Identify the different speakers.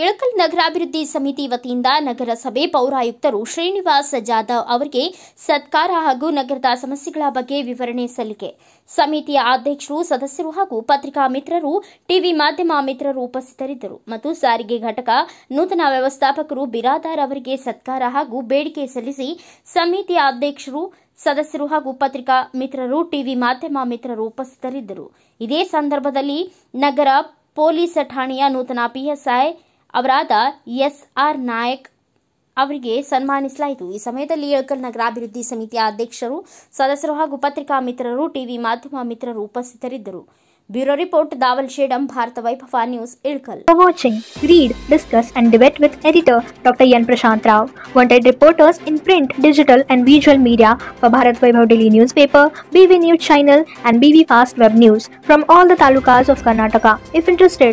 Speaker 1: ಇಳಕಲ್ ನಗರಾಭಿವೃದ್ಧಿ ಸಮಿತಿ ವತಿಯಿಂದ ನಗರಸಭೆ ಪೌರಾಯುಕ್ತರು ಶ್ರೀನಿವಾಸ್ ಜಾಧವ್ ಅವರಿಗೆ ಸತ್ಕಾರ ಹಾಗೂ ನಗರದ ಸಮಸ್ಯೆಗಳ ಬಗ್ಗೆ ವಿವರಣೆ ಸಲ್ಲಿಕೆ ಸಮಿತಿಯ ಅಧ್ಯಕ್ಷರು ಸದಸ್ಯರು ಹಾಗೂ ಪತ್ರಿಕಾ ಮಿತ್ರರು ಟಿವಿ ಮಾಧ್ಯಮ ಮಿತ್ರರು ಉಪಸ್ಥಿತರಿದ್ದರು ಮತ್ತು ಸಾರಿಗೆ ಘಟಕ ನೂತನ ವ್ಯವಸ್ಥಾಪಕರು ಬಿರಾದಾರ್ ಅವರಿಗೆ ಸತ್ಕಾರ ಹಾಗೂ ಬೇಡಿಕೆ ಸಲ್ಲಿಸಿ ಸಮಿತಿಯ ಅಧ್ಯಕ್ಷರು ಸದಸ್ಯರು ಹಾಗೂ ಪತ್ರಿಕಾ ಮಿತ್ರರು ಟಿವಿ ಮಾಧ್ಯಮ ಮಿತ್ರರು ಉಪಸ್ಥಿತರಿದ್ದರು ಇದೇ ಸಂದರ್ಭದಲ್ಲಿ ನಗರ ಪೊಲೀಸ್ ಠಾಣೆಯ ನೂತನ ಪಿಎಸ್ಐ ಅವರಾದ ಎಸ್ ಆರ್ ನಾಯಕ್ ಅವರಿಗೆ ಸನ್ಮಾನಿಸಲಾಯಿತು ಈ ಸಮಯದಲ್ಲಿ ಏಳ್ಕಲ್ ನಗರಾಭಿವೃದ್ಧಿ ಸಮಿತಿಯ ಅಧ್ಯಕ್ಷರು ಸದಸ್ಯರು ಹಾಗೂ ಪತ್ರಿಕಾ ಮಿತ್ರರು ಟಿವಿ ಮಾಧ್ಯಮ ಮಿತ್ರರು ಉಪಸ್ಥಿತರಿದ್ದರು bureau report Dawal Shedam Bharata Vaibhava news Ilkal
Speaker 2: for watching read discuss and debate with editor doctor N Prashanth Rao wanted reporters in print digital and visual media for Bharat Vaibhav daily newspaper BV news channel and V fast web news from all the talukas of Karnataka if interested